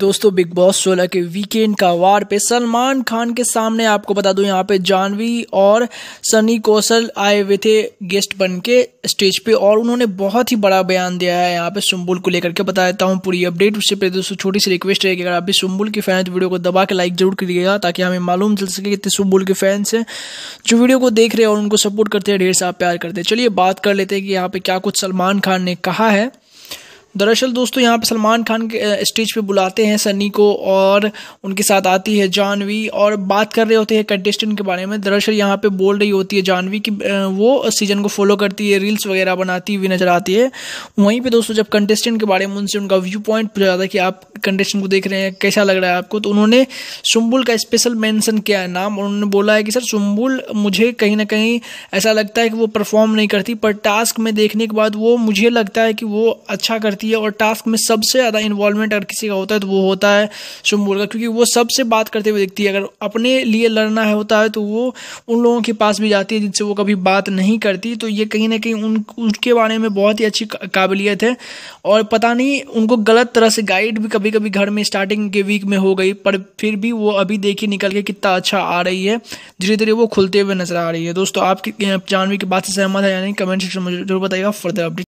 दोस्तों big boss 16 के weekend का वार पे सलमान खान के सामने आपको बता दूं यहाँ पे जानवी और सनी कौशल आए हुए थे गेस्ट बन के स्टेज पे और उन्होंने बहुत ही बड़ा बयान दिया है यहाँ पे सुम्बुल को लेकर के बता देता हूँ पूरी अपडेट उससे पहले दोस्तों छोटी सी रिक्वेस्ट रहेगी अगर आप भी सुम्बुल के फैन तो वीडियो को दबा के लाइक जरूर करिएगा ताकि हमें मालूम चल सके कितने सुम्बुल के फैंस हैं जो वीडियो को देख रहे हैं और उनको सपोर्ट करते हैं ढेर सा प्यार करते हैं चलिए बात कर लेते हैं कि यहाँ पे क्या कुछ सलमान खान ने कहा है दरअसल दोस्तों यहाँ पे सलमान खान के स्टेज पे बुलाते हैं सनी को और उनके साथ आती है जानवी और बात कर रहे होते हैं कंटेस्टेंट के बारे में दरअसल यहाँ पे बोल रही होती है जानवी कि वो सीजन को फॉलो करती है रील्स वगैरह बनाती हुई नज़र आती है वहीं पे दोस्तों जब कंटेस्टेंट के बारे में उनसे उनका व्यू पॉइंट पूछा था कि आप कंटेस्टेंट को देख रहे हैं कैसा लग रहा है आपको तो उन्होंने सुम्बुल का स्पेशल मैंसन किया है नाम उन्होंने बोला है कि सर सुम्बुल मुझे कहीं ना कहीं ऐसा लगता है कि वो परफॉर्म नहीं करती पर टास्क में देखने के बाद वो मुझे लगता है कि वो अच्छा करती करती है और टास्क में सबसे ज़्यादा इन्वॉल्वमेंट अगर किसी का होता है तो वो होता है शुम्बुल का क्योंकि वो सबसे बात करते हुए दिखती है अगर अपने लिए लड़ना है होता है तो वो उन लोगों के पास भी जाती है जिनसे वो कभी बात नहीं करती तो ये कहीं ना कहीं उन उनके बारे में बहुत ही अच्छी काबिलियत है और पता नहीं उनको गलत तरह से गाइड भी कभी कभी घर में स्टार्टिंग के वीक में हो गई पर फिर भी वो अभी देखी निकल के कितना अच्छा आ रही है धीरे धीरे वो खुलते हुए नजर आ रही है दोस्तों आपकी जानवी की बात से सहमत है या नहीं कमेंट सेक्शन में जरूर बताइएगा फर्दर अपडेट